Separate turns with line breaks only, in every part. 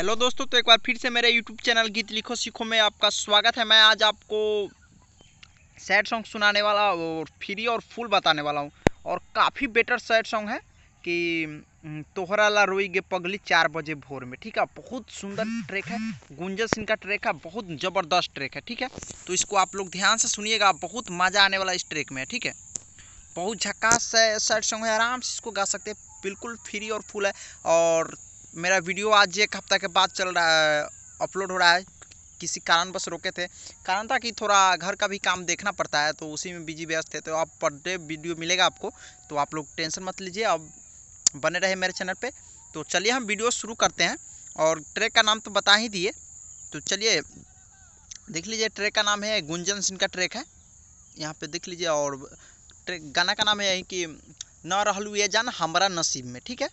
hello दोस्तों तो एक बार फिर से मेरे यूट्यूब चैनल गीत लिखो सीखो में आपका स्वागत है मैं आज आपको सैड सॉन्ग सुनाने वाला और फ्री और फुल बताने वाला हूँ और काफ़ी बेटर सैड सॉन्ग है कि तोहरा ला रोई गे पगली चार बजे भोर में ठीक है बहुत सुंदर ट्रैक है गुंजन सिंह का ट्रैक है बहुत ज़बरदस्त ट्रैक है ठीक है तो इसको आप लोग ध्यान से सुनिएगा बहुत मज़ा आने वाला इस ट्रैक में है ठीक है बहुत झक्का सैड सॉन्ग है आराम से इसको गा सकते हैं बिल्कुल फ्री और फुल है और मेरा वीडियो आज एक हफ्ता के बाद चल रहा है अपलोड हो रहा है किसी कारण बस रोके थे कारण था कि थोड़ा घर का भी काम देखना पड़ता है तो उसी में बिजी व्यस्त थे तो आप पर डे वीडियो मिलेगा आपको तो आप लोग टेंशन मत लीजिए अब बने रहे मेरे चैनल पे तो चलिए हम वीडियो शुरू करते हैं और ट्रैक का नाम तो बता ही दिए तो चलिए देख लीजिए ट्रैक का नाम है गुंजन सिंह का ट्रैक है यहाँ पर देख लीजिए और ट्रैक गाना का नाम है कि न रहलू ये जान हमारा नसीब में ठीक है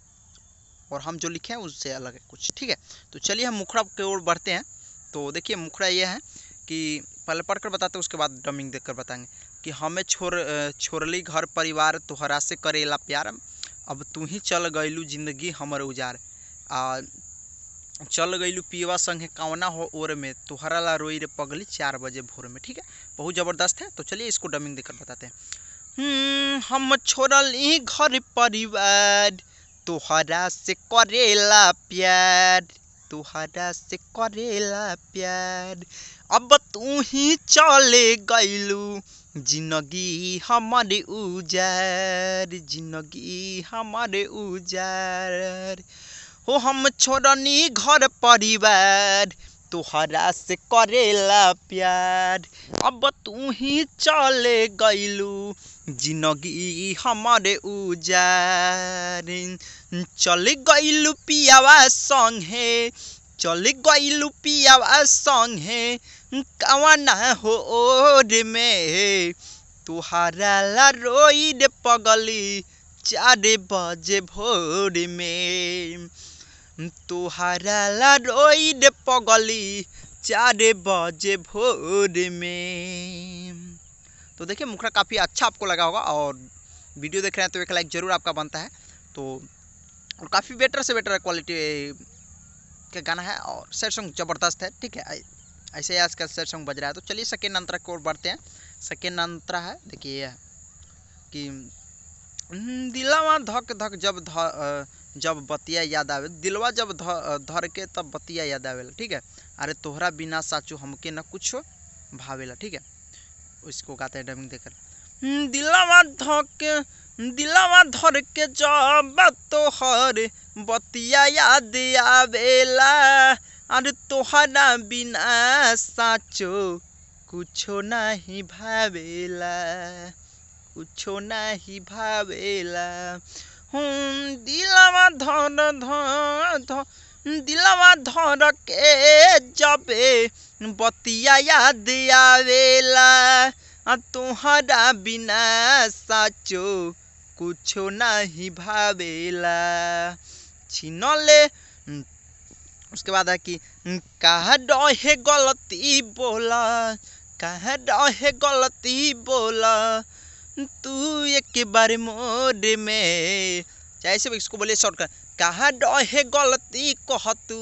और हम जो लिखे हैं उससे अलग है कुछ ठीक है तो चलिए हम मुखड़ा की ओर बढ़ते हैं तो देखिए मुखड़ा ये है कि पहले पढ़ कर बताते हैं उसके बाद ड्रमिंग देख कर बताएंगे कि हमें छोड़ छोड़ली घर परिवार तुहरा से करेला प्यार अब तू ही चल गईलू जिंदगी हमर उजार आ चल गईलू पीवा संगे कावना हो ओर में तुहरा ला रोई रे पगली चार बजे भोर में ठीक है बहुत ज़बरदस्त है तो चलिए इसको डमिंग देखकर बताते हैं हम्म, हम छोड़ल घर परिवार तुहरा से करेला प्यार तुहरा से करेला प्यार अब तू ही चले गलू जिंदगी हमारे उजार जिंदगी हमारे उजार हो हम छोड़नी घर परिवार तुहरा से करेला प्यार अब तू ही चले गईलू जिंदगी हमारे उजार चल गईलू पियावा संगे चल गईलू पियावा संगे कवना हो रे में तुहरा ला रोई पगली चार बजे भोर में तोहरा लड़ोई दे पगली चार बजे भोर में तो देखिए मुखड़ा काफ़ी अच्छा आपको लगा होगा और वीडियो देख रहे हैं तो एक लाइक ज़रूर आपका बनता है तो और काफ़ी बेटर से बेटर क्वालिटी का गाना है और सैड सॉन्ग ज़बरदस्त है ठीक है ऐसे ही आजकल सैड सॉन्ग बज रहा है तो चलिए सेकेंड अंतरा की ओर बढ़ते हैं सेकेंड अंतरा है देखिए कि हम्म, दिलावा धक धक जब ध जब बतिया याद आवे दिलवा जब ध धर के तब बतिया याद आवेला ठीक है अरे तोहरा बिना साचू हमके ना कुछ भावेला ठीक है उसको गाते हैं डबिंग देकर हम्म, दिलवा धक दिलवा धर के जब तोहर बतिया याद आवेला अरे तोहरा बिना साचो कुछ नहीं भावेला कुछो नाही भावेला हम दिलवा धर धर दिलवा धर के जबे बतिया याद आवेला तुहरा बिना साचो कुछो नाही भावेला छिनले उसके बाद है कि कह डहे गलती बोला कह डे गलती बोला तू एक बार मोर में चाहे इसको बोले शॉर्ट कर कहा डे गलती कह तू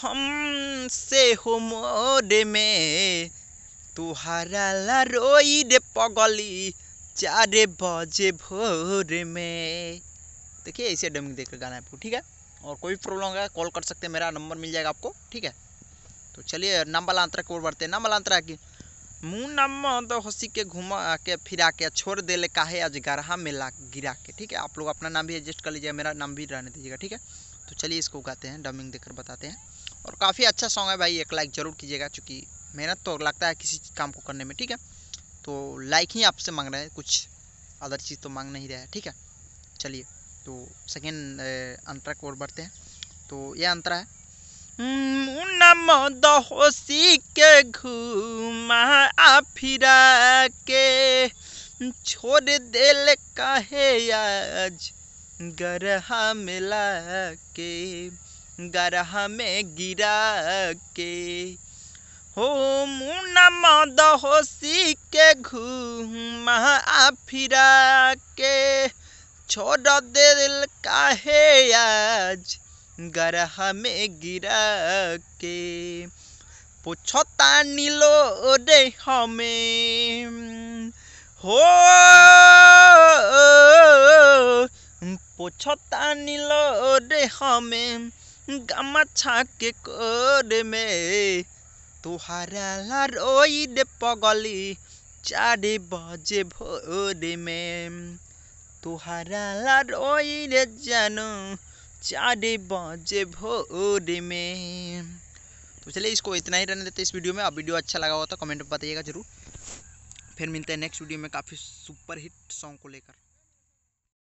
हम से हो मोर में तुहारा ला रोई रे पगली चार बजे भोर में देखिए ऐसे डमिंग कर गाना है आपको ठीक है और कोई प्रॉब्लम होगा कॉल कर सकते हैं मेरा नंबर मिल जाएगा आपको ठीक है तो चलिए नाम्बालांतरा की ओर बढ़ते हैं नाम्बालांतरा की मुँह नम्मा तो के घुमा के फिरा के छोड़ दे ले काहे आज गढ़ा में ला गिरा के ठीक है आप लोग अपना नाम भी एडजस्ट कर लीजिएगा मेरा नाम भी रहने दीजिएगा ठीक है तो चलिए इसको गाते हैं डमिंग देकर बताते हैं और काफ़ी अच्छा सॉन्ग है भाई एक लाइक ज़रूर कीजिएगा चूँकि मेहनत तो लगता है किसी काम को करने में ठीक है तो लाइक ही आपसे मांग रहे हैं कुछ अदर चीज़ तो मांग नहीं रहा है ठीक है चलिए तो सेकेंड अंतरा की ओर बढ़ते हैं तो यह अंतरा है नम दहोसी के घूमा फिरा के छोड़ दिल कहे आज गरहा मिला के गरहा में गिरा के हो मुनम दहोसी के घुमा फिरा के छोड़ दिल कहे आज গরহ মে গিরা কে পোছতা নিল দে হমে হো পোছতা নিল রে হমে গামাছাকে কে মে তোহারা লার ওই দে পগলি চারি বজে ভোরে মে তোহারা লার ওই রে জানো जाने बाजे भोर में तो चलिए इसको इतना ही रहने देते इस वीडियो में आप वीडियो अच्छा लगा हो तो कमेंट में बताइएगा जरूर फिर मिलते हैं नेक्स्ट वीडियो में काफ़ी सुपर हिट सॉन्ग को लेकर